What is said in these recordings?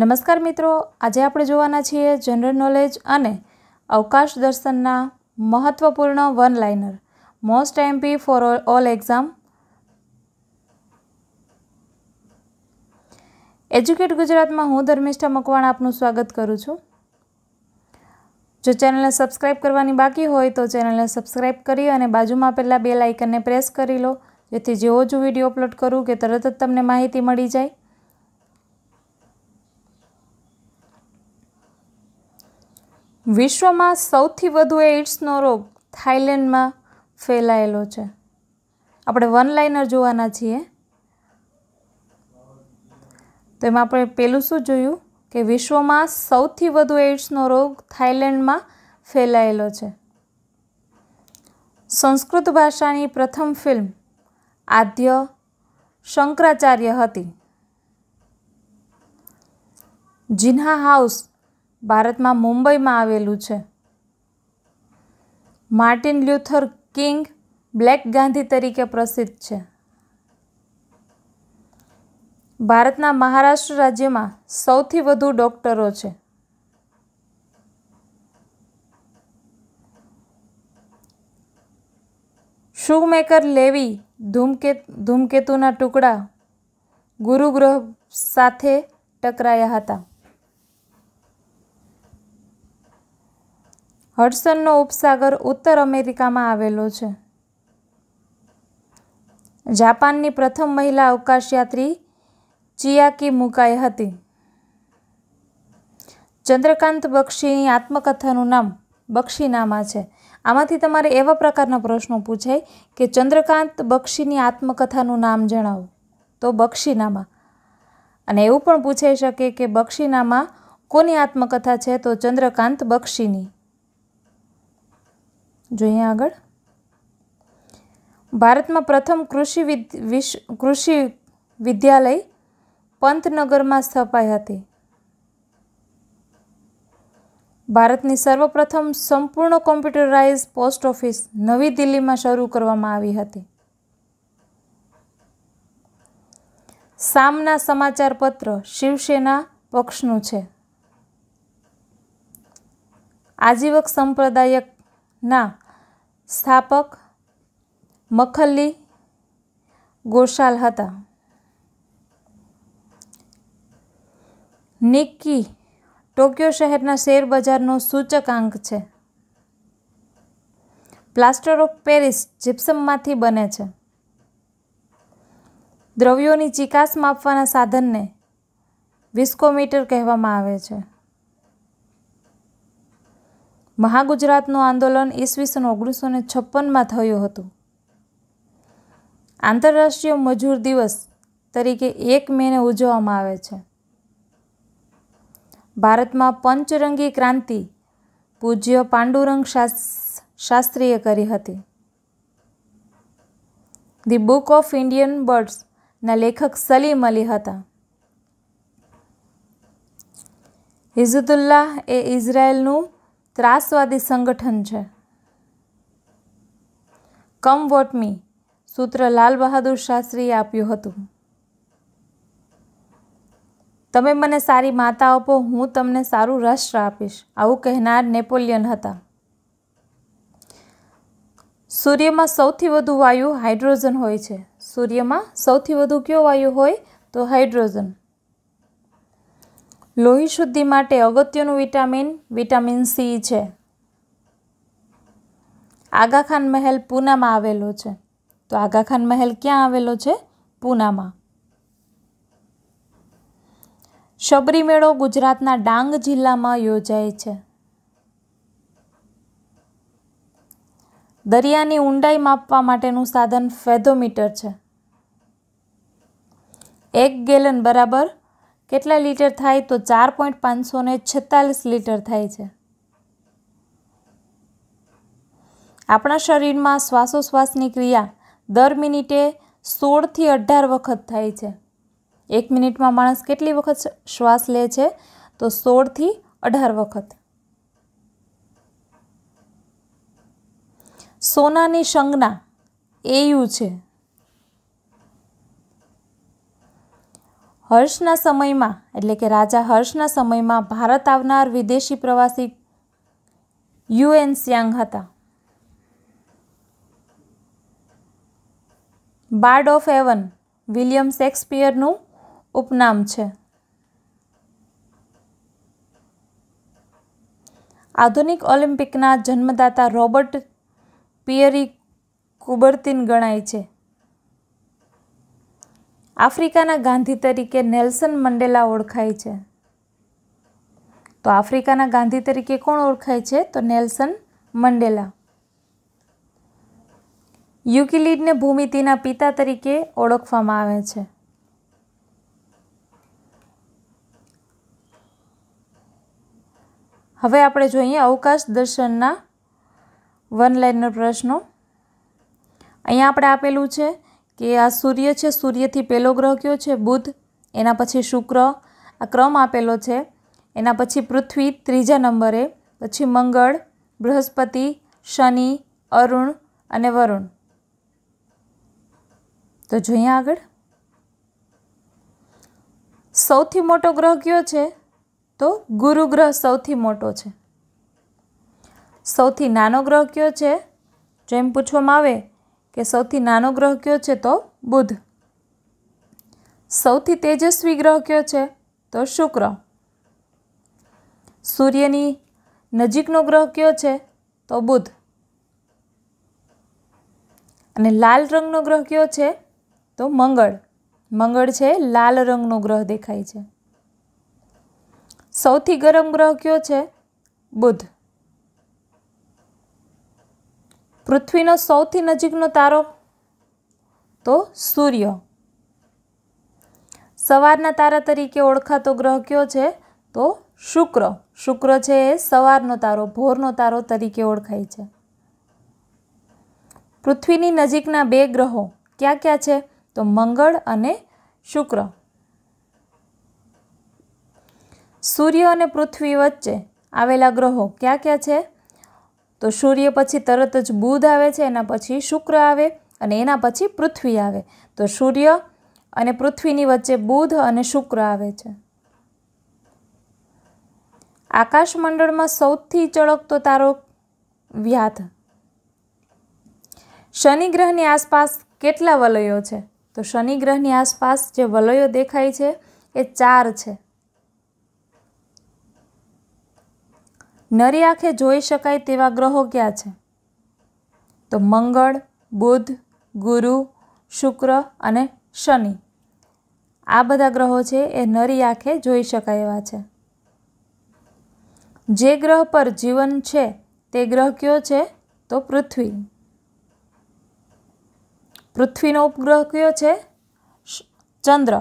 નમસ્કાર મિત્રો આજે આપણે જોવાના છીએ જનરલ નોલેજ અને અવકાશ દર્શનના મહત્વપૂર્ણ one liner most MP for all exam educate ગુજરાતમાં હું ધર્મિષ્ઠા મકવાણા આપનું સ્વાગત કરું છું જો ચેનલને સબસ્ક્રાઈબ કરવાની બાકી હોય તો ચેનલને સબસ્ક્રાઈબ કરી અને બાજુમાં પહેલાં બે લાઇકનને પ્રેસ કરી લો જેથી જેવો જ વિડીયો અપલોડ કરું કે તરત જ તમને માહિતી મળી જાય વિશ્વમાં સૌથી વધુ એઇડ્સનો રોગ થાઇલેન્ડમાં ફેલાયેલો છે આપણે વન લાઇનર જોવાના છીએ તો એમાં આપણે પેલું શું જોયું કે વિશ્વમાં સૌથી વધુ એઇડ્સનો રોગ થાઇલેન્ડમાં ફેલાયેલો છે સંસ્કૃત ભાષાની પ્રથમ ફિલ્મ આદ્ય શંકરાચાર્ય હતી જિન્હા હાઉસ ભારતમાં મુંબઈમાં આવેલું છે Martin Luther King black Gandhi તરીકે પ્રસિદ્ધ છે ભારતના મહારાષ્ટ્ર રાજ્યમાં સૌથી વધુ ડૉક્ટરો છે શૂમેકર લેવી ધૂમકે ધૂમકેતુના ટુકડા ગુરુગ્રહ સાથે ટકરાયા હતા હડસનનો ઉપસાગર ઉત્તર અમેરિકામાં આવેલો છે જાપાનની પ્રથમ મહિલા અવકાશયાત્રી ચિયાકી મુકાઈ હતી ચંદ્રકાંત બક્ષીની આત્મકથાનું નામ બક્ષીનામાં છે આમાંથી તમારે એવા પ્રકારના પ્રશ્નો પૂછાય કે ચંદ્રકાંત બક્ષીની આત્મકથાનું નામ જણાવો તો બક્ષીનામા અને એવું પણ પૂછાઈ શકે કે બક્ષીનામાં કોની આત્મકથા છે તો ચંદ્રકાંત બક્ષીની જોઈએ આગળ ભારતમાં પ્રથમ કૃષિ વિશ કૃષિ વિદ્યાલય પંતનગરમાં સ્થપાઈ હતી ભારતની સર્વપ્રથમ સંપૂર્ણ કોમ્પ્યુટરાઇઝ પોસ્ટ ઓફિસ નવી દિલ્હીમાં શરૂ કરવામાં આવી હતી સામના સમાચાર પત્ર શિવસેના પક્ષનું છે આજીવક સંપ્રદાયક ના સ્થાપક મખલ્લી ગોશાલ હતા નિક્કી ટોક્યો શહેરના શેર બજારનો સૂચકાંક છે પ્લાસ્ટર ઓફ પેરિસ જિપ્સમમાંથી બને છે દ્રવ્યોની ચિકાસ માપવાના સાધનને વિસ્કોમીટર કહેવામાં આવે છે મહાગુજરાતનું આંદોલન ઈસવીસન ઓગણીસો ને છપ્પનમાં થયું હતું આંતરરાષ્ટ્રીય મજૂર દિવસ તરીકે એક મેને ઉજવવામાં આવે છે ભારતમાં પંચરંગી ક્રાંતિ પૂજ્ય પાંડુરંગ શાસ્ત્રીએ કરી હતી ધી બુક ઓફ ઇન્ડિયન બર્ડ્સના લેખક સલીમ અલી હતા હિઝુદુલ્લાહ એ ઇઝરાયેલનું ત્રાસવાદી સંગઠન છે કમ વોટ મી સૂત્ર લાલ બહાદુર શાસ્ત્રીએ આપ્યું હતું તમે મને સારી માતા આપો હું તમને સારું રાષ્ટ્ર આપીશ આવું કહેનાર નેપોલિયન હતા સૂર્યમાં સૌથી વધુ વાયુ હાઇડ્રોજન હોય છે સૂર્યમાં સૌથી વધુ કયો વાયુ હોય તો હાઇડ્રોજન લોહી શુદ્ધિ માટે અગત્યનું વિટામિન વિટામિન સી છે આગાખાન મહેલ પૂનામાં આવેલો છે તો આગાખાન મહેલ ક્યાં આવેલો છે પૂનામાં શબરી મેળો ગુજરાતના ડાંગ જિલ્લામાં યોજાય છે દરિયાની ઊંડાઈ માપવા માટેનું સાધન ફેધોમીટર છે એક ગેલન બરાબર કેટલા લીટર થાય તો ચાર પોઈન્ટ પાંચસો ને છેતાલીસ લીટર થાય છે આપણા શરીરમાં શ્વાસોશ્વાસની ક્રિયા દર મિનિટે સોળથી અઢાર વખત થાય છે એક મિનિટમાં માણસ કેટલી વખત શ્વાસ લે છે તો સોળથી અઢાર વખત સોનાની સંજ્ઞા એયુ છે હર્ષના સમયમાં એટલે કે રાજા હર્ષના સમયમાં ભારત આવનાર વિદેશી પ્રવાસી યુએન સ્યાંગ હતા બાર્ડ ઓફ એવન વિલિયમ શેક્સપિયરનું ઉપનામ છે આધુનિક ઓલિમ્પિકના જન્મદાતા રોબર્ટ પિયરી કુબર્તિન ગણાય છે આફ્રિકાના ગાંધી તરીકે નેલ્સન મંડેલા ઓળખાય છે તો આફ્રિકાના ગાંધી તરીકે કોણ ઓળખાય છે તો નેલ્સન મંડેલા યુકિલિડને ભૂમિતિના પિતા તરીકે ઓળખવામાં આવે છે હવે આપણે જોઈએ અવકાશ દર્શનના વન લાઇનર પ્રશ્નો અહીંયા આપણે આપેલું છે કે આ સૂર્ય છે સૂર્યથી પહેલો ગ્રહ કયો છે બુધ એના પછી શુક્ર આ ક્રમ આપેલો છે એના પછી પૃથ્વી ત્રીજા નંબરે પછી મંગળ બૃહસ્પતિ શનિ અરુણ અને વરુણ તો જોઈએ આગળ સૌથી મોટો ગ્રહ કયો છે તો ગુરુ ગ્રહ સૌથી મોટો છે સૌથી નાનો ગ્રહ કયો છે જેમ પૂછવામાં આવે કે સૌથી નાનો ગ્રહ કયો છે તો બુધ સૌથી તેજસ્વી ગ્રહ કયો છે તો શુક્ર સૂર્યની નજીકનો ગ્રહ કયો છે તો બુધ અને લાલ રંગનો ગ્રહ કયો છે તો મંગળ મંગળ છે લાલ રંગનો ગ્રહ દેખાય છે સૌથી ગરમ ગ્રહ કયો છે બુધ પૃથ્વીનો સૌથી નજીકનો તારો તો સૂર્ય સવારના તારા તરીકે ઓળખાતો ગ્રહ કયો છે તો શુક્ર શુક્ર છે એ સવારનો તારો ભોરનો તારો તરીકે ઓળખાય છે પૃથ્વીની નજીકના બે ગ્રહો ક્યાં ક્યાં છે તો મંગળ અને શુક્ર સૂર્ય અને પૃથ્વી વચ્ચે આવેલા ગ્રહો ક્યાં ક્યાં છે તો સૂર્ય પછી તરત જ બુધ આવે છે એના પછી શુક્ર આવે અને એના પછી પૃથ્વી આવે તો સૂર્ય અને પૃથ્વીની વચ્ચે બુધ અને શુક્ર આવે છે આકાશમંડળમાં સૌથી ચળકતો તારો વ્યાધ શનિ ગ્રહની આસપાસ કેટલા વલયો છે તો શનિ ગ્રહની આસપાસ જે વલયો દેખાય છે એ ચાર છે નરી આંખે જોઈ શકાય તેવા ગ્રહો ક્યાં છે તો મંગળ બુધ ગુરુ શુક્ર અને શનિ આ બધા ગ્રહો છે એ નરી આંખે જોઈ શકાય એવા છે જે ગ્રહ પર જીવન છે તે ગ્રહ કયો છે તો પૃથ્વી પૃથ્વીનો ઉપગ્રહ કયો છે ચંદ્ર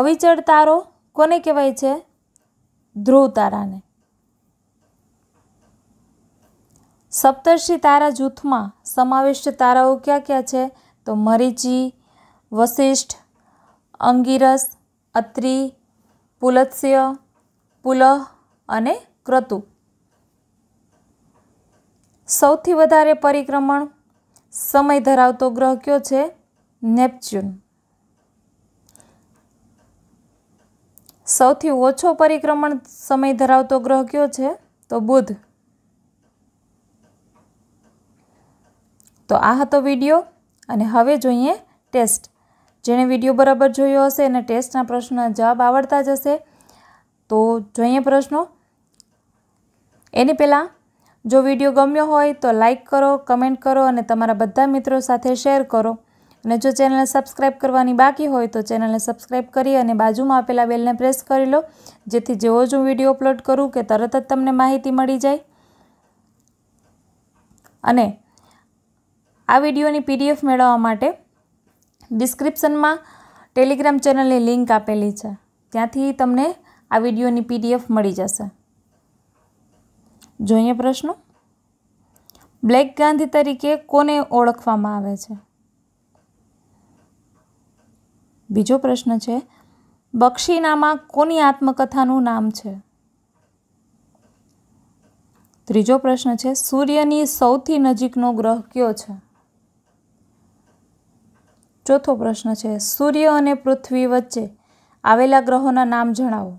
અવિચળ તારો કોને કહેવાય છે ધ્રુવ તારાને સપ્તર્ષિ તારા જૂથમાં સમાવિષ્ટ તારાઓ ક્યાં ક્યાં છે તો મરીચી વશિષ્ઠ અંગિરસ અત્રિ પુલત્સ્ય પુલહ અને ક્રતુ સૌથી વધારે પરિક્રમણ સમય ધરાવતો ગ્રહ કયો છે નેપચ્યુન સૌથી ઓછો પરિક્રમણ સમય ધરાવતો ગ્રહ કયો છે તો બુધ તો આ હતો વિડીયો અને હવે જોઈએ ટેસ્ટ જેણે વિડીયો બરાબર જોયો હશે અને ટેસ્ટના પ્રશ્નના જવાબ આવડતા જ હશે તો જોઈએ પ્રશ્નો એની પહેલાં જો વિડીયો ગમ્યો હોય તો લાઈક કરો કમેન્ટ કરો અને તમારા બધા મિત્રો સાથે શેર કરો અને જો ચેનલને સબસ્ક્રાઇબ કરવાની બાકી હોય તો ચેનલને સબસ્ક્રાઇબ કરી અને બાજુમાં આપેલા બેલને પ્રેસ કરી લો જેથી જેવો જ હું વિડીયો અપલોડ કરું કે તરત જ તમને માહિતી મળી જાય અને આ વિડીયોની પીડીએફ મેળવવા માટે ડિસ્ક્રિપ્શનમાં ટેલિગ્રામ ચેનલની લિંક આપેલી છે ત્યાંથી તમને આ વિડીયોની પીડીએફ મળી જશે જોઈએ પ્રશ્નો બ્લેક ગાંધી તરીકે કોને ઓળખવામાં આવે છે બીજો પ્રશ્ન છે બક્ષીનામાં કોની આત્મકથાનું નામ છે ત્રીજો પ્રશ્ન છે સૂર્યની સૌથી નજીકનો ગ્રહ કયો છે ચોથો પ્રશ્ન છે સૂર્ય અને પૃથ્વી વચ્ચે આવેલા ગ્રહોના નામ જણાવો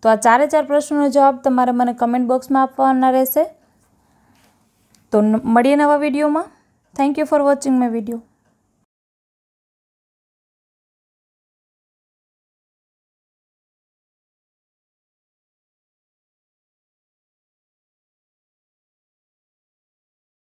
તો આ ચારે ચાર પ્રશ્નોનો જવાબ તમારે મને કમેન્ટ બોક્સમાં આપવાના રહેશે તો મળીએ નવા વિડીયોમાં thank you for watching my video